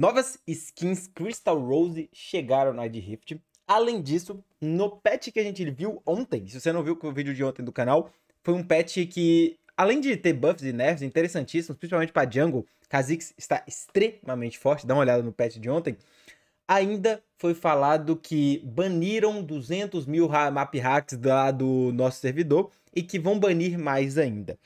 Novas skins Crystal Rose chegaram na ID Rift. Além disso, no patch que a gente viu ontem, se você não viu o vídeo de ontem do canal, foi um patch que, além de ter buffs e nerfs interessantíssimos, principalmente para jungle, Kha'Zix está extremamente forte, dá uma olhada no patch de ontem, ainda foi falado que baniram 200 mil map hacks lá do nosso servidor e que vão banir mais ainda.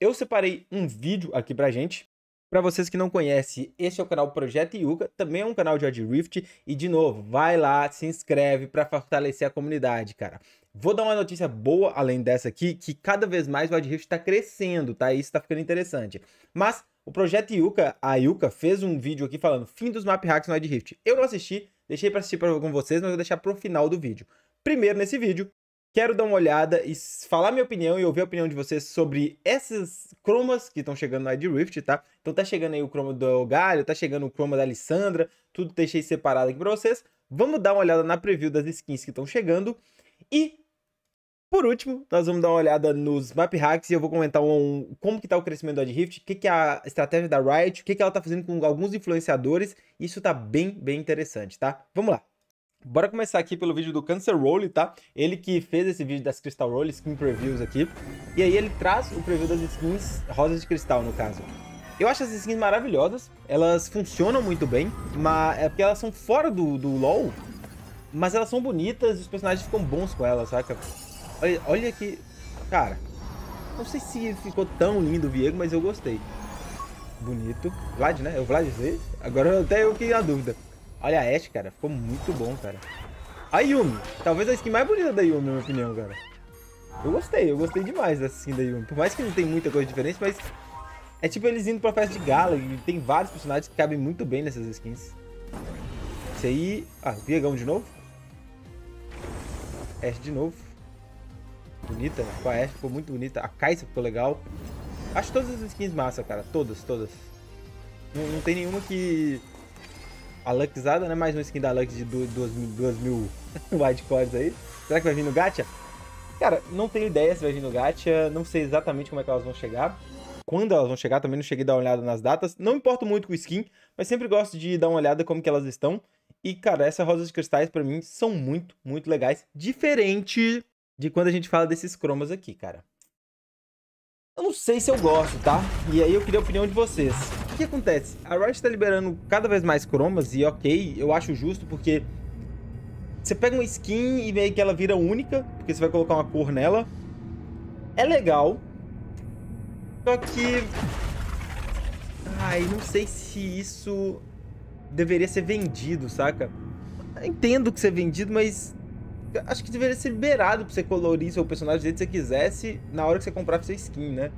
Eu separei um vídeo aqui pra gente, para vocês que não conhecem, esse é o canal Projeto Yuka, também é um canal de Odd Rift e de novo, vai lá, se inscreve para fortalecer a comunidade, cara. Vou dar uma notícia boa além dessa aqui, que cada vez mais o Odd Rift está crescendo, tá? isso está ficando interessante. Mas o Projeto Yuka, a Yuka fez um vídeo aqui falando fim dos map hacks no Odd Rift. Eu não assisti, deixei para assistir com vocês, mas vou deixar para o final do vídeo. Primeiro nesse vídeo, quero dar uma olhada e falar minha opinião e ouvir a opinião de vocês sobre essas cromas que estão chegando na ID Rift, tá? Então tá chegando aí o croma do Galho, tá chegando o croma da Alessandra, tudo deixei separado aqui pra vocês. Vamos dar uma olhada na preview das skins que estão chegando e... Por último, nós vamos dar uma olhada nos map hacks e eu vou comentar um, como que tá o crescimento da ID Rift, o que, que é a estratégia da Riot, o que, que ela tá fazendo com alguns influenciadores. Isso tá bem, bem interessante, tá? Vamos lá! Bora começar aqui pelo vídeo do Cancer Roll, tá? Ele que fez esse vídeo das Crystal Roll Skin Previews aqui. E aí ele traz o preview das skins rosas de cristal, no caso. Eu acho essas skins maravilhosas, elas funcionam muito bem, mas é porque elas são fora do, do LoL, mas elas são bonitas e os personagens ficam bons com elas, saca? Olha, olha que... Cara, não sei se ficou tão lindo o Viego, mas eu gostei. Bonito. Vlad, né? É o Vlad Z? Agora até eu fiquei a dúvida. Olha a Ash, cara. Ficou muito bom, cara. A Yumi. Talvez a skin mais bonita da Yumi, na minha opinião, cara. Eu gostei. Eu gostei demais dessa skin da Yumi. Por mais que não tem muita coisa diferente, mas... É tipo eles indo pra festa de gala. E tem vários personagens que cabem muito bem nessas skins. Esse aí... Ah, o Viegão de novo. Ash é, de novo. Bonita. Com a Ash ficou muito bonita. A Kai'Sa ficou legal. Acho todas as skins massa, cara. Todas, todas. Não, não tem nenhuma que a Luxada, né? Mais um skin da Lux de 2 mil wildcards aí. Será que vai vir no Gacha? Cara, não tenho ideia se vai vir no Gacha, não sei exatamente como é que elas vão chegar. Quando elas vão chegar, também não cheguei a dar uma olhada nas datas. Não importo muito com skin, mas sempre gosto de dar uma olhada como que elas estão. E, cara, essas rosas de cristais, para mim, são muito, muito legais. Diferente de quando a gente fala desses cromas aqui, cara. Eu não sei se eu gosto, tá? E aí eu queria a opinião de vocês. O que acontece? A Riot está liberando cada vez mais cromas e ok, eu acho justo porque... Você pega uma skin e meio que ela vira única, porque você vai colocar uma cor nela. É legal. Só que... Ai, não sei se isso deveria ser vendido, saca? Eu entendo que ser vendido, mas Acho que deveria ser liberado pra você colorir seu personagem do jeito que você quisesse na hora que você comprar sua skin, né?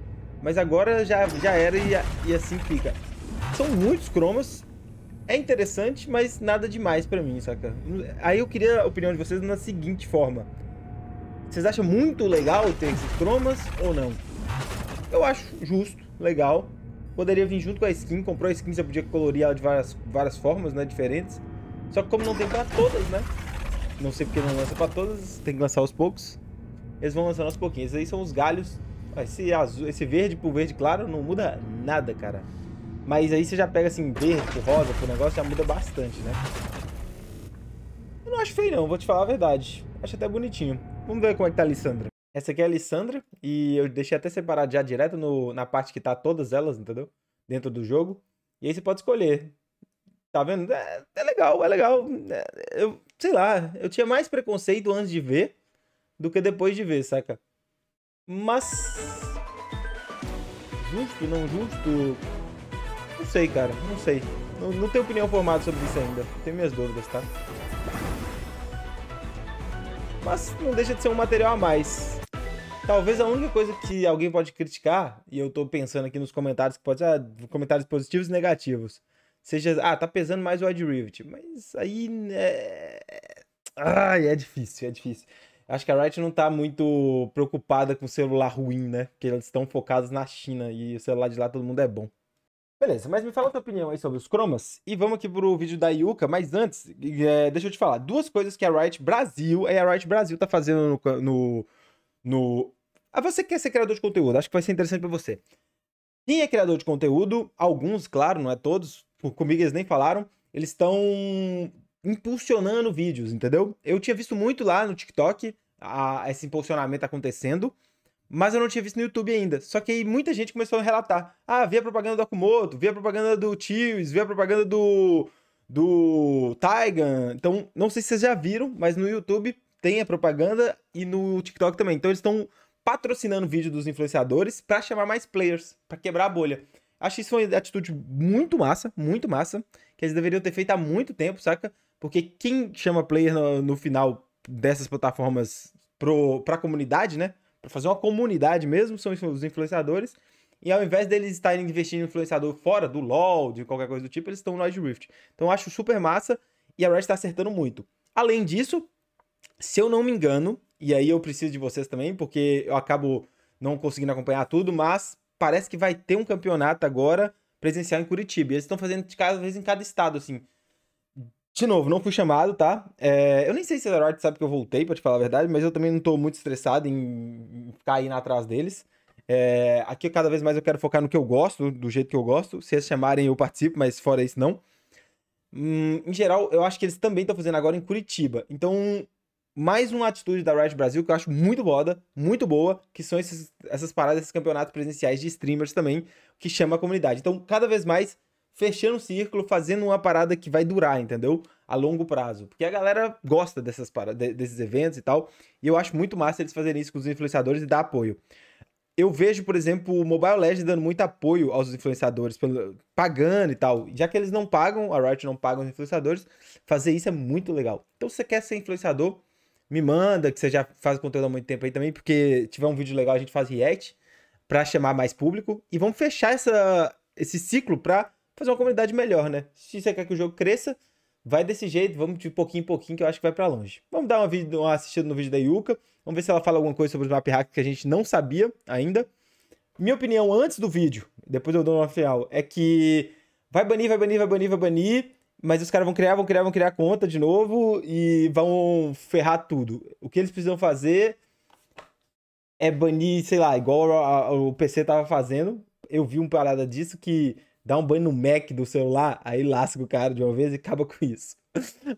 Mas agora já, já era e, e assim fica. São muitos cromas, É interessante, mas nada demais pra mim, saca? Aí eu queria a opinião de vocês na seguinte forma. Vocês acham muito legal ter esses cromas ou não? Eu acho justo, legal. Poderia vir junto com a skin. Comprou a skin, você podia colorir ela de várias, várias formas, né? Diferentes. Só que como não tem pra todas, né? Não sei porque não lança pra todas, tem que lançar aos poucos. Eles vão lançando aos pouquinhos. Esses aí são os galhos. Esse azul, esse verde pro verde claro não muda nada, cara. Mas aí você já pega assim, verde pro rosa, pro negócio, já muda bastante, né? Eu não acho feio não, vou te falar a verdade. Acho até bonitinho. Vamos ver como é que tá a Alissandra. Essa aqui é a Alissandra e eu deixei até separado já direto no, na parte que tá todas elas, entendeu? Dentro do jogo. E aí você pode escolher Tá vendo? É, é legal, é legal. É, eu, sei lá, eu tinha mais preconceito antes de ver do que depois de ver, saca? Mas. Justo, não justo. Não sei, cara. Não sei. Não, não tenho opinião formada sobre isso ainda. Tenho minhas dúvidas, tá? Mas não deixa de ser um material a mais. Talvez a única coisa que alguém pode criticar, e eu tô pensando aqui nos comentários, que pode ser ah, comentários positivos e negativos seja, ah, tá pesando mais o wide receiver, mas aí é... Ai, é difícil, é difícil. Acho que a Riot não tá muito preocupada com o celular ruim, né? Porque eles estão focados na China e o celular de lá todo mundo é bom. Beleza, mas me fala a tua opinião aí sobre os cromas. E vamos aqui pro vídeo da Yuka, mas antes, é, deixa eu te falar. Duas coisas que a Riot Brasil, é, a Riot Brasil tá fazendo no... no, no... Ah, você quer ser criador de conteúdo, acho que vai ser interessante para você. Quem é criador de conteúdo, alguns, claro, não é todos, comigo eles nem falaram, eles estão impulsionando vídeos, entendeu? Eu tinha visto muito lá no TikTok a, esse impulsionamento acontecendo, mas eu não tinha visto no YouTube ainda. Só que aí muita gente começou a relatar. Ah, vi a propaganda do Akumoto, vi a propaganda do Tios, vi a propaganda do, do Taigan. Então, não sei se vocês já viram, mas no YouTube tem a propaganda e no TikTok também. Então, eles estão patrocinando vídeo dos influenciadores para chamar mais players, para quebrar a bolha. Acho isso uma atitude muito massa, muito massa, que eles deveriam ter feito há muito tempo, saca? Porque quem chama player no, no final dessas plataformas pro, pra comunidade, né? Pra fazer uma comunidade mesmo, são os influenciadores. E ao invés deles estarem investindo em influenciador fora do LoL, de qualquer coisa do tipo, eles estão no Wild Rift. Então acho super massa e a Riot está acertando muito. Além disso, se eu não me engano, e aí eu preciso de vocês também, porque eu acabo não conseguindo acompanhar tudo, mas parece que vai ter um campeonato agora presencial em Curitiba. E eles estão fazendo de cada vez em cada estado, assim. De novo, não fui chamado, tá? É, eu nem sei se o Eduardo sabe que eu voltei, pra te falar a verdade, mas eu também não tô muito estressado em ficar indo atrás deles. É, aqui, cada vez mais, eu quero focar no que eu gosto, do jeito que eu gosto. Se eles chamarem, eu participo, mas fora isso, não. Hum, em geral, eu acho que eles também estão fazendo agora em Curitiba. Então, mais uma atitude da Riot Brasil que eu acho muito boda, muito boa, que são esses, essas paradas, esses campeonatos presenciais de streamers também, que chama a comunidade. Então, cada vez mais fechando o círculo, fazendo uma parada que vai durar, entendeu? A longo prazo. Porque a galera gosta dessas paradas, desses eventos e tal, e eu acho muito massa eles fazerem isso com os influenciadores e dar apoio. Eu vejo, por exemplo, o Mobile Legends dando muito apoio aos influenciadores, pagando e tal. Já que eles não pagam, a Riot não paga os influenciadores, fazer isso é muito legal. Então, se você quer ser influenciador, me manda, que você já faz conteúdo há muito tempo aí também, porque tiver um vídeo legal a gente faz react para chamar mais público e vamos fechar essa, esse ciclo para fazer uma comunidade melhor, né? Se você quer que o jogo cresça, vai desse jeito, vamos de pouquinho em pouquinho que eu acho que vai para longe. Vamos dar uma, uma, assistida no vídeo da Yuka, vamos ver se ela fala alguma coisa sobre os map hacks que a gente não sabia ainda. Minha opinião antes do vídeo, depois eu dou uma final, é que vai banir, vai banir, vai banir, vai banir, mas os caras vão criar, vão criar, vão criar conta de novo e vão ferrar tudo. O que eles precisam fazer é banir, sei lá, igual a, a, o PC tava fazendo. Eu vi uma parada disso que dá um banho no Mac do celular, aí lasca o cara de uma vez e acaba com isso.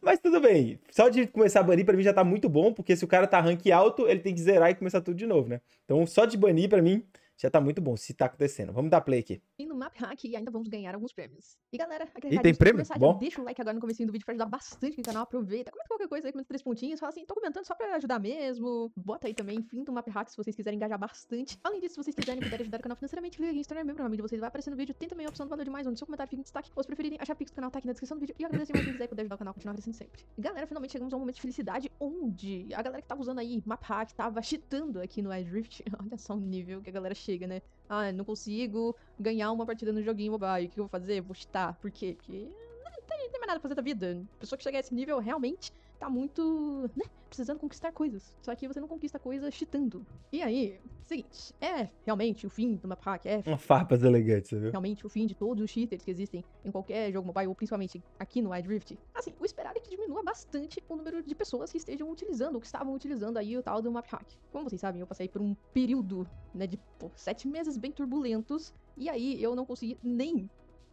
Mas tudo bem. Só de começar a banir, pra mim já tá muito bom, porque se o cara tá rank alto, ele tem que zerar e começar tudo de novo, né? Então, só de banir, pra mim, já tá muito bom se tá acontecendo. Vamos dar play aqui. E no Map Hack e ainda vamos ganhar alguns prêmios. E galera, acredita, e tem prêmio? bom. deixa o like agora no começo do vídeo pra ajudar bastante tá no canal. Aproveita, comenta qualquer coisa aí, comenta três pontinhos. Fala assim, tô comentando só pra ajudar mesmo. Bota aí também, fim do Map Hack se vocês quiserem engajar bastante. Além disso, se vocês quiserem puder ajudar o canal financeiramente, clica aqui em se tornar membro. O nome de vocês vai aparecer no vídeo. Tem também a opção do valor de mais, onde seu comentário fica em destaque. Ou se preferirem, achar fixo do canal tá aqui na descrição do vídeo. E agradecer mais quem quiser poder ajudar o canal a continuar crescendo sempre. Galera, finalmente chegamos a um momento de felicidade onde a galera que tava usando aí Map Hack tava cheatando aqui no Adrift. Olha só o nível que a galera chega chega, né? Ah, não consigo ganhar uma partida no joguinho mobile. O que eu vou fazer? Vou chutar? Por quê? Porque não tem, não tem mais nada pra fazer da vida. Pessoa que chega a esse nível realmente tá muito, né, precisando conquistar coisas. Só que você não conquista coisas cheatando. E aí, seguinte, é realmente o fim do map hack, é... Uma farpas elegante, você viu? Realmente o fim de todos os cheaters que existem em qualquer jogo mobile, ou principalmente aqui no iDrift. Assim, o esperado é que diminua bastante o número de pessoas que estejam utilizando, ou que estavam utilizando aí o tal do map hack. Como vocês sabem, eu passei por um período, né, de, pô, sete meses bem turbulentos, e aí eu não consegui nem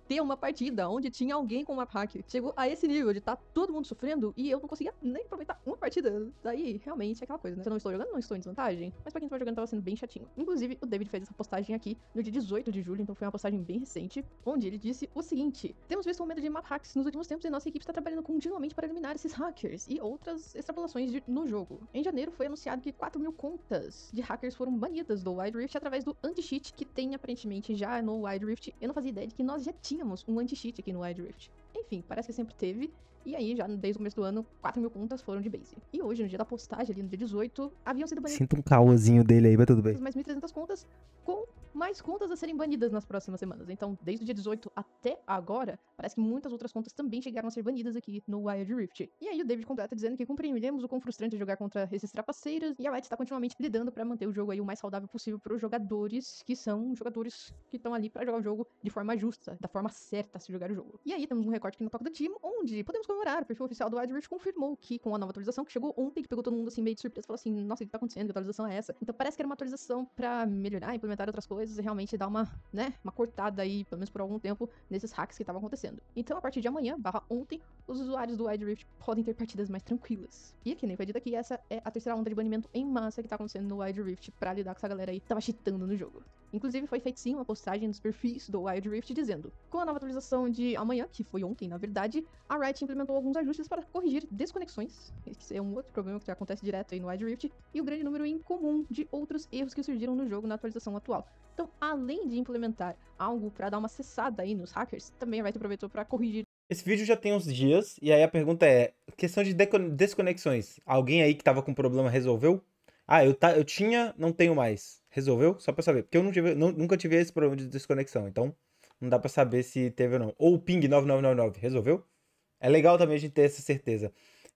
ter uma partida onde tinha alguém com uma hack. Chegou a esse nível de tá todo mundo sofrendo e eu não conseguia nem aproveitar uma partida. Daí, realmente, é aquela coisa, né? Se eu não estou jogando, não estou em desvantagem. Mas pra quem estava jogando, tava sendo bem chatinho. Inclusive, o David fez essa postagem aqui no dia 18 de julho, então foi uma postagem bem recente, onde ele disse o seguinte: Temos visto um aumento de map hacks nos últimos tempos e nossa equipe está trabalhando continuamente para eliminar esses hackers e outras extrapolações de, no jogo. Em janeiro, foi anunciado que 4 mil contas de hackers foram banidas do Wild Rift através do anti-cheat que tem aparentemente já no Wild Rift. Eu não fazia ideia de que nós já tínhamos tínhamos um anti-cheat aqui no Wild Rift. Enfim, parece que sempre teve. E aí, já desde o começo do ano, 4 mil contas foram de base. E hoje, no dia da postagem, ali no dia 18, haviam sido banidas. Sinto um caôzinho dele aí, mas tudo bem. Mais 1.300 contas com mais contas a serem banidas nas próximas semanas. Então, desde o dia 18 até agora, parece que muitas outras contas também chegaram a ser banidas aqui no Wild Rift. E aí o David completa dizendo que compreendemos o quão frustrante é jogar contra esses trapaceiros e a Riot está continuamente lidando para manter o jogo aí o mais saudável possível para os jogadores, que são jogadores que estão ali para jogar o jogo de forma justa, da forma certa se jogar o jogo. E aí temos um recorte aqui no Toca do Time, onde podemos comemorar. O perfil oficial do Wild Rift confirmou que com a nova atualização que chegou ontem, que pegou todo mundo assim meio de surpresa, falou assim: "Nossa, o que tá acontecendo? Que atualização é essa?". Então parece que era uma atualização para melhorar, implementar outras coisas realmente dar uma, né, uma cortada aí, pelo menos por algum tempo, nesses hacks que estavam acontecendo. Então, a partir de amanhã, barra ontem, os usuários do Wide Rift podem ter partidas mais tranquilas. E aqui, nem né, foi dito aqui, essa é a terceira onda de banimento em massa que tá acontecendo no Wide Rift pra lidar com essa galera aí que tava cheatando no jogo. Inclusive, foi feita sim uma postagem nos perfis do Wild Rift dizendo: Com a nova atualização de amanhã, que foi ontem na verdade, a Riot implementou alguns ajustes para corrigir desconexões, esse é um outro problema que acontece direto aí no Wild Rift, e o grande número incomum de outros erros que surgiram no jogo na atualização atual. Então, além de implementar algo para dar uma cessada aí nos hackers, também vai ter aproveitou para corrigir. Esse vídeo já tem uns dias, e aí a pergunta é: questão de desconexões. Alguém aí que tava com problema resolveu? Ah, eu, tá, eu tinha, não tenho mais. Resolveu? Só pra saber. Porque eu não tive, não, nunca tive esse problema de desconexão. Então, não dá pra saber se teve ou não. Ou o ping 9999. Resolveu? É legal também a gente ter essa certeza.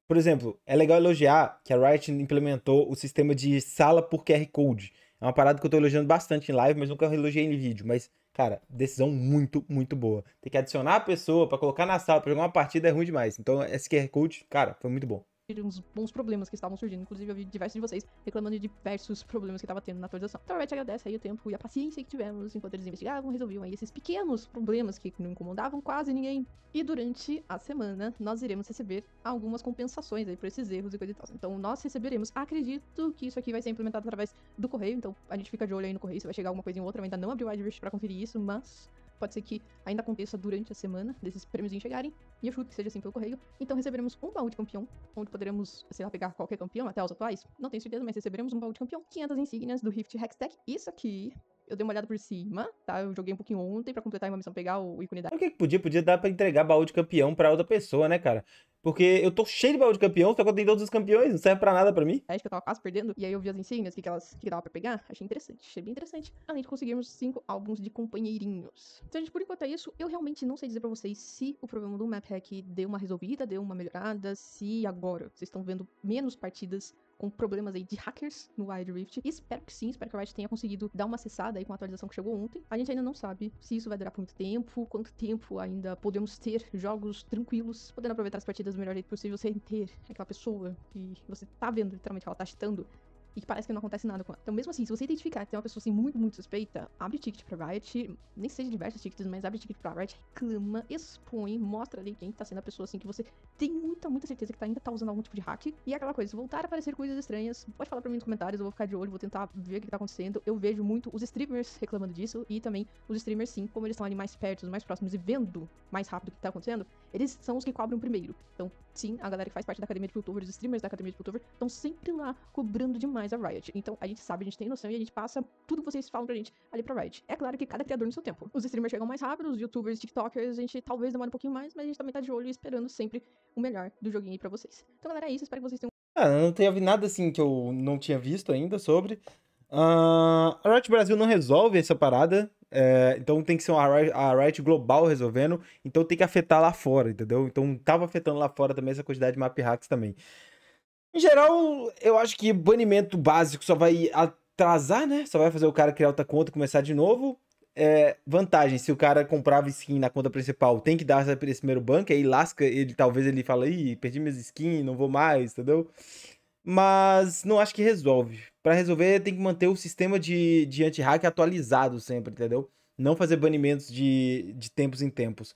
Por exemplo, é legal elogiar que a Riot implementou o sistema de sala por QR Code. É uma parada que eu tô elogiando bastante em live, mas nunca elogiei em vídeo. Mas, cara, decisão muito, muito boa. Tem que adicionar a pessoa para colocar na sala pra jogar uma partida é ruim demais. Então, esse QR Code, cara, foi muito bom de uns bons problemas que estavam surgindo. Inclusive, eu vi diversos de vocês reclamando de diversos problemas que estava tendo na atualização. Então, a Riot agradece aí o tempo e a paciência que tivemos enquanto eles investigavam, resolviam aí esses pequenos problemas que não incomodavam quase ninguém. E durante a semana, nós iremos receber algumas compensações aí por esses erros e coisa e tal. Então, nós receberemos, acredito que isso aqui vai ser implementado através do correio, então a gente fica de olho aí no correio se vai chegar alguma coisa em outra. Eu ainda não abri o Adverse para conferir isso, mas Pode ser que ainda aconteça durante a semana desses prêmios chegarem, e eu chuto que seja assim pelo correio. Então receberemos um baú de campeão, onde poderemos, sei lá, pegar qualquer campeão, até os atuais. Não tenho certeza, mas receberemos um baú de campeão, 500 é insígnias do Rift Hextech. Isso aqui eu dei uma olhada por cima, tá? Eu joguei um pouquinho ontem para completar uma missão, pegar o ícone da... O que podia? Podia dar pra entregar baú de campeão pra outra pessoa, né, cara? Porque eu tô cheio de baú de campeão, só que eu tenho todos os campeões, não serve pra nada pra mim. Acho é que eu tava quase perdendo, e aí eu vi as insígnias, o que, que, elas, que dava pra pegar. Achei interessante, achei bem interessante. Além de conseguirmos cinco álbuns de companheirinhos. Então, gente, por enquanto é isso. Eu realmente não sei dizer pra vocês se o problema do map hack deu uma resolvida, deu uma melhorada, se agora vocês estão vendo menos partidas com problemas aí de hackers no Wild Rift. E espero que sim, espero que a Riot tenha conseguido dar uma acessada aí com a atualização que chegou ontem. A gente ainda não sabe se isso vai durar por muito tempo, quanto tempo ainda podemos ter jogos tranquilos, podendo aproveitar as partidas do melhor jeito possível, sem ter aquela pessoa que você tá vendo literalmente que ela tá chitando. e que parece que não acontece nada com ela. Então, mesmo assim, se você identificar que tem uma pessoa assim muito, muito suspeita, abre o ticket pra Riot, nem seja diversos tickets, mas abre o ticket pra Riot, reclama, expõe, mostra ali quem tá sendo a pessoa assim que você tenho muita, muita certeza que tá, ainda tá usando algum tipo de hack. E é aquela coisa, se voltar a aparecer coisas estranhas, pode falar pra mim nos comentários, eu vou ficar de olho, vou tentar ver o que tá acontecendo. Eu vejo muito os streamers reclamando disso e também os streamers, sim, como eles estão ali mais perto, mais próximos e vendo mais rápido o que tá acontecendo, eles são os que cobram primeiro. Então, sim, a galera que faz parte da academia de YouTubers os streamers da academia de YouTubers estão sempre lá cobrando demais a Riot. Então, a gente sabe, a gente tem noção e a gente passa tudo que vocês falam pra gente ali pra Riot. É claro que cada criador no seu tempo. Os streamers chegam mais rápido, os youtubers, tiktokers, a gente talvez demore um pouquinho mais, mas a gente também tá de olho e esperando sempre o melhor do joguinho para vocês. Então, galera, é isso. Espero que vocês tenham. Ah, não tenho nada assim que eu não tinha visto ainda sobre. Uh, a Riot Brasil não resolve essa parada. É, então tem que ser uma Riot, a Riot global resolvendo. Então tem que afetar lá fora, entendeu? Então tava afetando lá fora também essa quantidade de map hacks também. Em geral, eu acho que banimento básico só vai atrasar, né? Só vai fazer o cara criar outra conta e começar de novo é, vantagem. Se o cara comprava skin na conta principal, tem que dar essa primeiro banco, aí lasca, ele talvez ele fala, aí perdi minhas skins, não vou mais, entendeu? Mas não acho que resolve. Para resolver, tem que manter o sistema de, de anti-hack atualizado sempre, entendeu? Não fazer banimentos de, de tempos em tempos.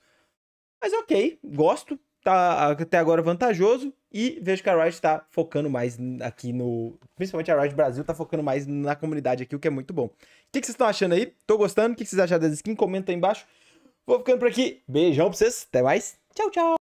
Mas ok, gosto, tá até agora vantajoso. E vejo que a Riot está focando mais aqui no. Principalmente a Riot Brasil está focando mais na comunidade aqui, o que é muito bom. O que, vocês estão achando aí? Tô gostando. O que, que vocês acharam das skins? Comenta aí embaixo. Vou ficando por aqui. Beijão pra vocês. Até mais. Tchau, tchau.